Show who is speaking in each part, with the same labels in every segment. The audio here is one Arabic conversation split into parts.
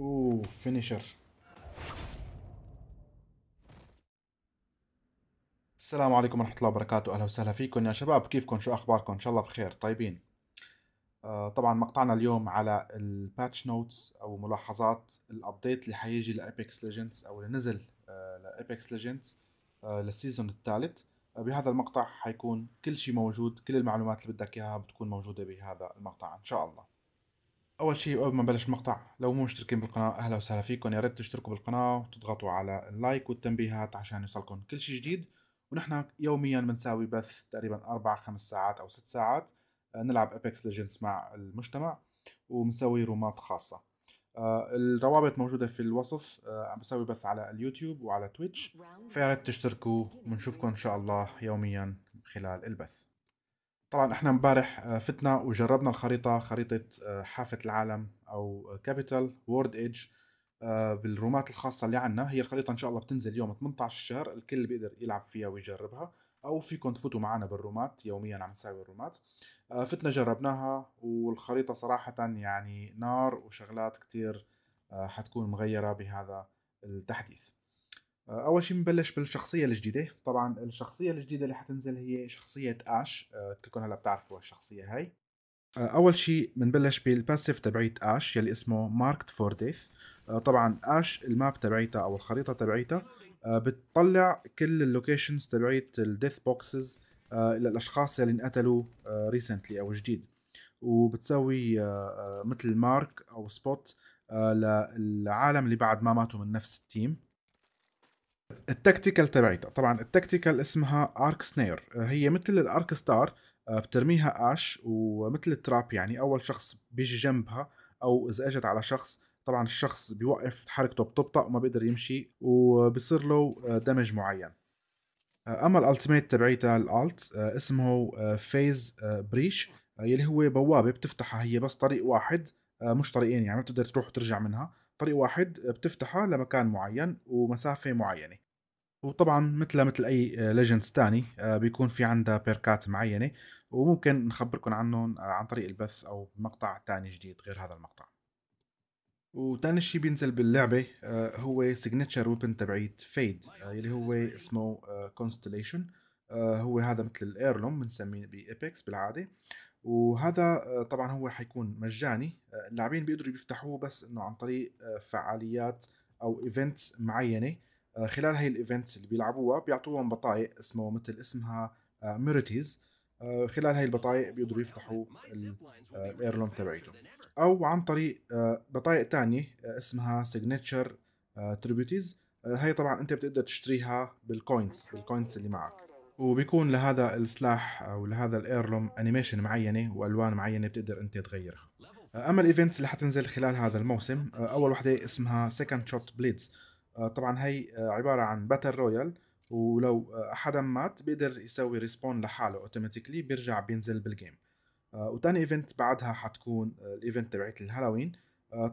Speaker 1: اوه فينيشر السلام عليكم ورحمة الله وبركاته أهلا وسهلا فيكم يا شباب كيفكم شو أخباركم إن شاء الله بخير طيبين آه طبعا مقطعنا اليوم على الباتش نوتس أو ملاحظات الأبديت اللي حيجي لأبيكس ليجندز أو اللي نزل آه لأبيكس ليجندز آه للسيزون الثالث آه، بهذا المقطع حيكون كل شيء موجود كل المعلومات اللي بدك إياها بتكون موجودة بهذا المقطع إن شاء الله اول شيء قبل ما نبلش المقطع لو مو مشتركين بالقناه اهلا وسهلا فيكم يا ريت تشتركوا بالقناه وتضغطوا على اللايك والتنبيهات عشان يوصلكم كل شيء جديد ونحن يوميا بنساوي بث تقريبا اربع خمس ساعات او ست ساعات آه، نلعب ابيكس ليجندز مع المجتمع وبنسوي رومات خاصه آه، الروابط موجوده في الوصف آه، عم بسوي بث على اليوتيوب وعلى تويتش فيا ريت تشتركوا ونشوفكم ان شاء الله يوميا خلال البث طبعا احنا امبارح آه، فتنا وجربنا الخريطه خريطه آه، حافه العالم او كابيتال وورد ايدج بالرومات الخاصه اللي عنا هي الخريطه ان شاء الله بتنزل يوم 18 شهر الكل بيقدر يلعب فيها ويجربها او فيكم تفوتوا معنا بالرومات يوميا عم نساوي الرومات آه، فتنا جربناها والخريطه صراحه يعني نار وشغلات كتير حتكون مغيره بهذا التحديث اول شيء بنبلش بالشخصيه الجديده طبعا الشخصيه الجديده اللي حتنزل هي شخصيه اش آه، كلكم هلا بتعرفوا الشخصيه هاي آه، اول شيء بنبلش بالباسيف تبعيت اش يلي اسمه ماركت فور ديث طبعا اش الماب تبعيتها او الخريطه تبعيتها آه، بتطلع كل اللوكيشنز تبعيت الديث بوكسز للاشخاص يلي انقتلوا ريسنتلي او جديد وبتسوي مثل مارك او سبوت للعالم اللي بعد ما ماتوا من نفس التيم التكتيكال تبعيتها طبعا التكتيكال اسمها ارك سنير هي مثل الارك ستار آه، بترميها اش ومثل التراب يعني اول شخص بيجي جنبها او اذا اجت على شخص طبعا الشخص بيوقف حركته بتبطأ وما بيقدر يمشي وبصير له آه، دمج معين آه، اما الالتيميت تبعيتها الالت اسمه فيز بريش يلي هو بوابه بتفتحها هي بس طريق واحد مش طريقين يعني بتقدر تروح وترجع منها طريق واحد بتفتحه لمكان معين ومسافه معينه وطبعا مثل مثل اي ليجندز آه، تاني آه، بيكون في عندها بيركات معينه وممكن نخبركم عنهم آه، عن طريق البث او مقطع تاني جديد غير هذا المقطع وتاني شيء بينزل باللعبة هو سيجنتشر ويبن تبعيت فيد يلي هو اسمه كونستليشن آه، هو هذا مثل الايرلوم بنسميه بايبكس بالعاده وهذا آه، طبعا هو حيكون مجاني آه، اللاعبين بيقدروا يفتحوه بس انه عن طريق فعاليات او ايفنتس معينه خلال هي الايفنتس اللي بيلعبوها بيعطوهم بطايق اسمه مثل اسمها ميريتيز خلال هاي البطايق بيقدروا يفتحوا الايرلوم تبعيته او عن طريق بطايق ثانيه اسمها سيجنتشر تريبيوتيز هاي طبعا انت بتقدر تشتريها بالكوينز بالكوينز اللي معك وبيكون لهذا السلاح او لهذا الايرلوم انيميشن معينه والوان معينه بتقدر انت تغيرها آه، اما الايفنتس اللي حتنزل خلال هذا الموسم آه، اول وحده اسمها سكند شوت بليدز طبعا هي آه، عباره عن باتل رويال ولو حدا مات بيقدر يسوي ريسبون لحاله اوتوماتيكلي بيرجع بينزل بالجيم وتاني ايفنت بعدها حتكون الايفنت تبعت الهالوين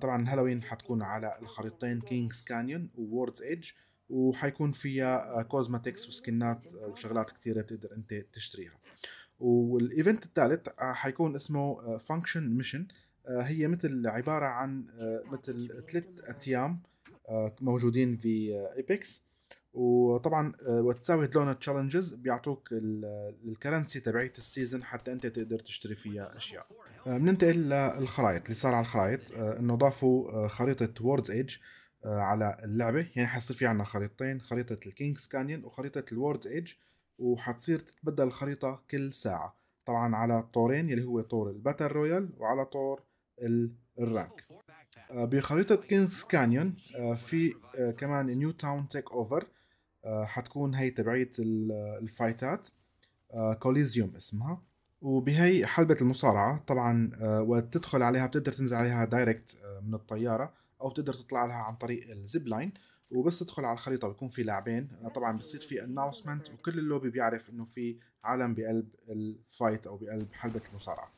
Speaker 1: طبعا الهالوين حتكون على الخريطتين كينجز كانيون ووردز ايدج وحيكون فيها كوزماتكس آه، وسكنات آه، وشغلات كثيره بتقدر انت تشتريها والايفنت الثالث آه، حيكون اسمه فانكشن ميشن هي مثل عباره عن مثل ثلاث اتيام موجودين في ايبكس وطبعا وتساوي هدول التشالنجز بيعطوك الكرنسي تبعيه السيزون حتى انت تقدر تشتري فيها اشياء بننتقل للخرائط اللي صار على الخرائط انه ضافوا خريطه ووردز ايدج آه، على اللعبه يعني حيصير في عنا خريطتين خريطه الكينجز كانيون وخريطه الورد ايدج وحتصير تتبدل الخريطه كل ساعه طبعا على طورين اللي هو طور الباتل رويال وعلى طور الرانك آه، بخريطة كينجز كانيون آه، في كمان نيو تاون تيك اوفر حتكون هي تبعية الفايتات كوليزيوم اسمها وبهي حلبة المصارعة طبعا وقت تدخل عليها بتقدر تنزل عليها دايركت من الطيارة او بتقدر تطلع لها عن طريق الزيب لاين وبس تدخل على الخريطه بيكون في لاعبين آه، طبعا بصير في اناونسمنت وكل اللوبي بيعرف انه في عالم بقلب الفايت او بقلب حلبه المصارعه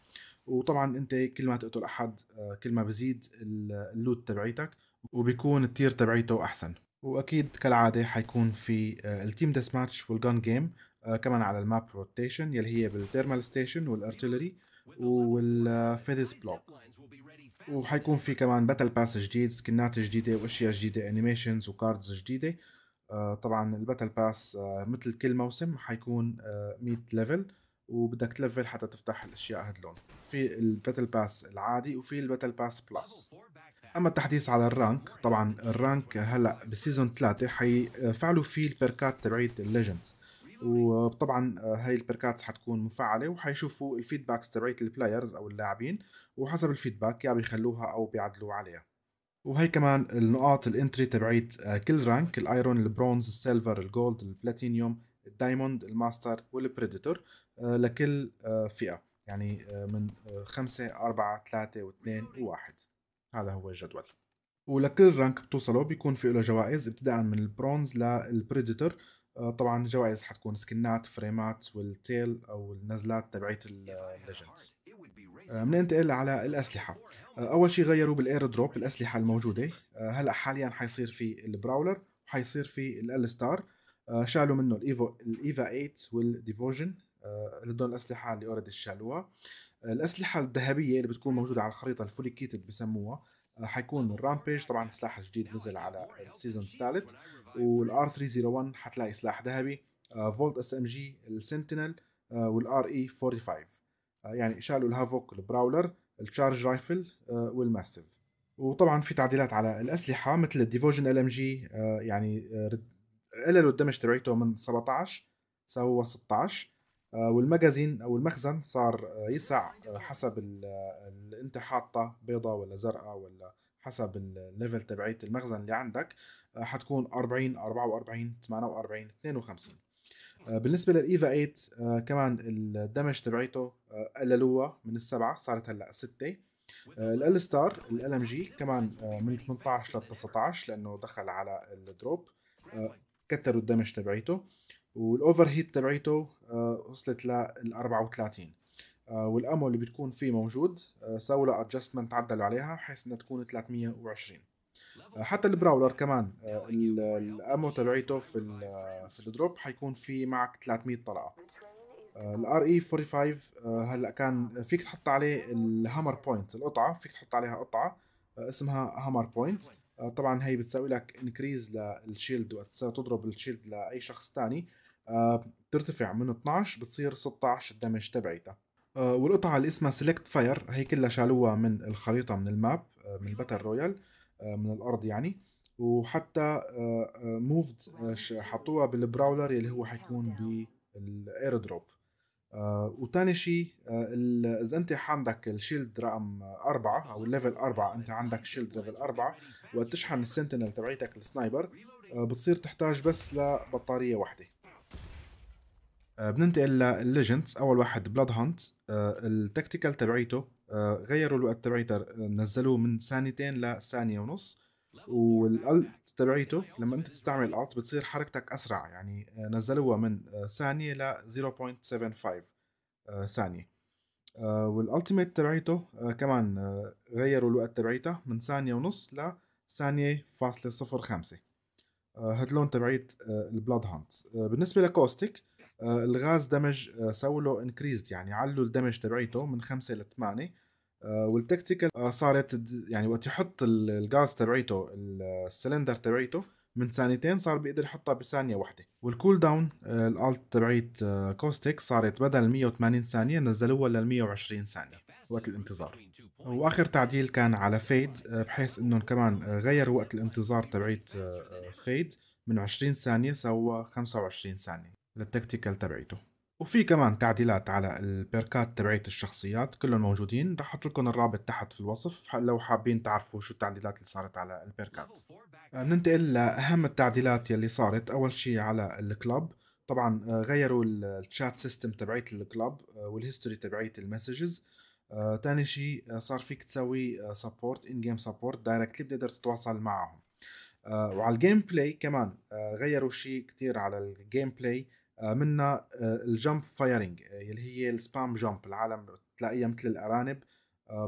Speaker 1: وطبعا انت كل ما تقتل احد آه، كل ما بزيد اللوت تبعيتك وبيكون التير تبعيته احسن واكيد كالعاده حيكون في التيم ديس ماتش والجان جيم كمان على الماب روتيشن يلي هي بالتيرمال ستيشن والارتيلري والفيرس بلوك وحيكون في كمان باتل باس جديد سكنات جديدة واشياء جديدة انيميشنز وكاردز جديدة آه، طبعا الباتل آه، باس مثل كل موسم حيكون 100 آه، ليفل وبدك تلفل حتى تفتح الاشياء هدلون في الباتل باس العادي وفي الباتل باس بلس اما التحديث على الرانك طبعا الرانك هلا بسيزون 3 حيفعلوا فيه البركات تبعية الليجندز أيوة، أيوة. وطبعا آه، هاي البركاتس حتكون مفعله وحيشوفوا الفيدباكس تبعت البلايرز او اللاعبين وحسب الفيدباك يا بيخلوها او بيعدلوا عليها وهي كمان النقاط الانتري تبعت آه، كل رانك الايرون البرونز السيلفر الجولد البلاتينيوم الدايموند الماستر والبريديتور لكل آه، فئه يعني من 3 و2 و1 هذا هو الجدول ولكل رانك بتوصله بيكون في له جوائز ابتداء من البرونز للبريديتور آه، طبعا الجوائز حتكون سكنات فريمات والتيل او النزلات تبعيت الليجندز بننتقل آه، على الاسلحه آه، اول شيء غيروا بالاير دروب الاسلحه الموجوده هلا حاليا حيصير في البراولر وحيصير في الالستار شالوا منه الايفو الايفا 8 والديفوجن هدول الاسلحه اللي اوريدي شالوها الاسلحه الذهبيه اللي بتكون موجوده على الخريطه الفولي كيتد بسموها حيكون الرامبيج طبعا سلاح جديد نزل على السيزون الثالث والار 301 حتلاقي سلاح ذهبي فولت اس ام جي السنتينل والار اي 45 يعني شالوا الهافوك البراولر التشارج رايفل والماستيف وطبعا في تعديلات على الاسلحه مثل الديفوجن ال ام آه، جي يعني آه، قللوا الدمج تبعيته من 17 سووا 16 آه، والمجازين او المخزن صار آه، يسع آه، حسب اللي انت حاطه بيضه ولا زرقاء ولا حسب الليفل تبعيت المخزن اللي عندك حتكون 40 44 48 52 بالنسبه للايفا 8 كمان الدمج تبعيته قللوها من السبعه صارت هلا 6 الال ستار الال ام جي كمان من 18 لل 19 لانه دخل على الدروب كتروا الدمج تبعيته والاوفر هيت تبعيته آه، وصلت لل 34 والامو اللي بتكون فيه موجود آه، سووا له ادجستمنت عدلوا عليها بحيث انها تكون 320 آه، حتى البراولر كمان الامو تبعيته في في الدروب حيكون في معك 300 طلقه الار اي 45 هلا كان فيك تحط عليه الهامر بوينت القطعه فيك تحط عليها قطعه اسمها هامر بوينت طبعا هي بتسوي لك انكريز للشيلد وقت تضرب الشيلد لاي شخص ثاني آه، بترتفع من 12 بتصير 16 الدمج تبعيتها آه، والقطعة اللي اسمها سيلكت فاير هي كلها شالوها من الخريطة من الماب آه، من الباتل رويال من الأرض يعني وحتى موفد حطوها بالبراولر اللي هو حيكون بالايردروب وتاني شيء اذا انت عندك الشيلد رقم أربعة او الليفل أربعة انت عندك شيلد ليفل أربعة وقت تشحن السنتينل تبعيتك السنايبر بتصير تحتاج بس لبطارية واحدة آه، بننتقل للليجندز اول واحد بلاد آه، هانت التكتيكال تبعيته آه، غيروا الوقت تبعيته نزلوه من ثانيتين لثانيه ونص والالت تبعيته لما انت تستعمل الالت بتصير حركتك اسرع يعني نزلوها من ثانيه ل 0.75 ثانيه والالتيميت تبعيته كمان غيروا الوقت تبعيته من ثانيه ونص ل ثانيه فاصله صفر خمسه هدلون تبعيت البلاد هانت بالنسبه لكوستيك آه، الغاز دمج آه، سووا له انكريزد يعني علوا الدمج تبعيته من 5 ل 8 والتكتيكال صارت يعني وقت يحط الغاز تبعيته السلندر تبعيته من ثانيتين صار بيقدر يحطها بثانية واحدة والكول داون الالت تبعيت كوستيك آه، صارت بدل 180 ثانية نزلوها لل 120 ثانية وقت الانتظار واخر تعديل كان على فيد بحيث انهم كمان غيروا وقت الانتظار تبعيت فيد من 20 ثانية سوى 25 ثانية للتكتيكال تبعيته وفي كمان تعديلات على البيركات تبعية الشخصيات كلهم موجودين رح احط لكم الرابط تحت في الوصف لو حابين تعرفوا شو التعديلات اللي صارت على البيركات آه، ننتقل لاهم التعديلات يلي صارت اول شيء على الكلاب طبعا آه، غيروا الشات سيستم تبعية الكلاب والهيستوري تبعية المسجز تاني شيء آه، صار فيك تسوي سبورت ان جيم سبورت دايركتلي بتقدر تتواصل معهم وعلى الجيم بلاي كمان غيروا شيء كتير على الجيم بلاي آه، منها آه، الجمب فايرنج اللي آه، هي السبام جمب العالم تلاقيها مثل الارانب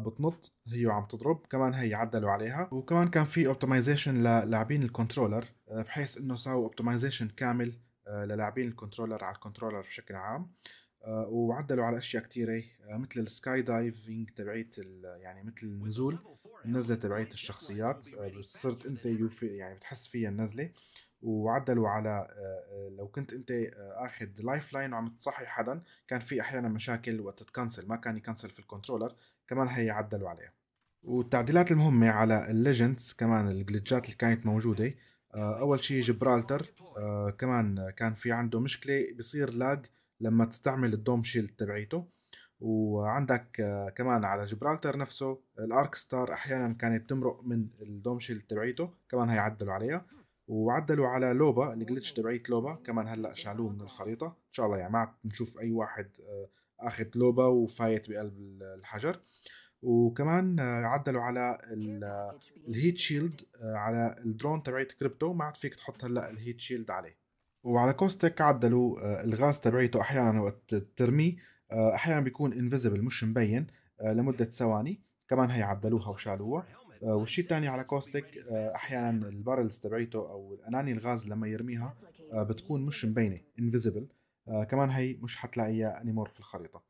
Speaker 1: بتنط هي وعم تضرب كمان هي عدلوا عليها وكمان كان في اوبتمايزيشن للاعبين الكنترولر بحيث انه ساووا اوبتمايزيشن كامل للاعبين الكنترولر على الكنترولر بشكل عام وعدلوا على اشياء كثيره مثل السكاي دايفنج تبعيه يعني مثل النزول النزله تبعيه الشخصيات صرت انت يعني بتحس فيها النزله وعدلوا على آه، آه، لو كنت انت آه، اخذ لايف لاين وعم تصحي حدا كان في احيانا مشاكل وقت تكنسل ما كان يكنسل في الكنترولر كمان هي عدلوا عليها والتعديلات المهمة على الليجندز كمان الجلتشات اللي كانت موجودة اول شيء جبرالتر كمان كان في عنده مشكلة بصير لاج لما تستعمل الدوم شيلد تبعيته وعندك كمان على جبرالتر نفسه الارك ستار احيانا كانت تمرق من الدوم شيلد تبعيته كمان هي عدلوا عليها وعدلوا على لوبا الجلتش تبعيت لوبا كمان هلا شالوه من الخريطه ان شاء الله يعني ما عاد نشوف اي واحد آه، اخذ لوبا وفايت بقلب الحجر وكمان آه، عدلوا على الهيت آه، شيلد على الدرون تبعيت كريبتو ما عاد فيك تحط هلا الهيت شيلد عليه وعلى كوستك عدلوا الغاز تبعيته احيانا وقت ترميه احيانا بيكون انفيزبل مش مبين لمده ثواني كمان هي عدلوها وشالوها آه، والشيء الثاني على كوستيك آه، احيانا البارلز تبعيته او الاناني الغاز لما يرميها آه، بتكون مش مبينه انفيزبل كمان هي مش حتلاقيها انيمور في الخريطه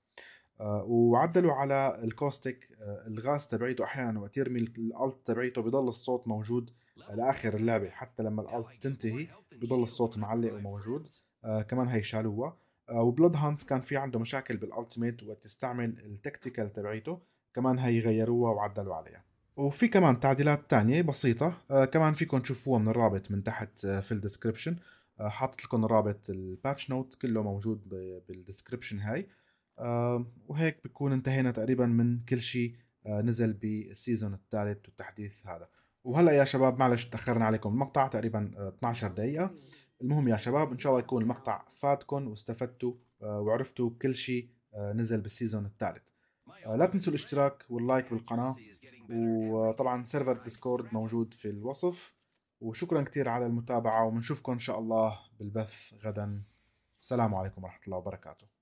Speaker 1: وعدلوا على الكوستيك الغاز تبعيته احيانا وقت يرمي الالت تبعيته بضل الصوت موجود لاخر اللعبه حتى لما الالت تنتهي بضل الصوت معلق وموجود كمان هي شالوها وبلود هانت كان في عنده مشاكل بالالتيميت وقت يستعمل التكتيكال تبعيته كمان هي غيروها وعدلوا عليها وفي كمان تعديلات تانية بسيطة آه كمان فيكم تشوفوها من الرابط من تحت آه في الديسكربشن آه حاطط لكم الرابط الباتش نوت كله موجود بالديسكربشن هاي آه وهيك بكون انتهينا تقريبا من كل شيء آه نزل بالسيزون الثالث والتحديث هذا وهلا يا شباب معلش تاخرنا عليكم المقطع تقريبا 12 آه، دقيقة المهم يا شباب ان شاء الله يكون المقطع فاتكم واستفدتوا آه، وعرفتوا كل شيء آه، نزل بالسيزون الثالث لا تنسوا الاشتراك واللايك بالقناة وطبعا سيرفر ديسكورد موجود في الوصف وشكرا كثير على المتابعة وبنشوفكم إن شاء الله بالبث غدا السلام عليكم ورحمة الله وبركاته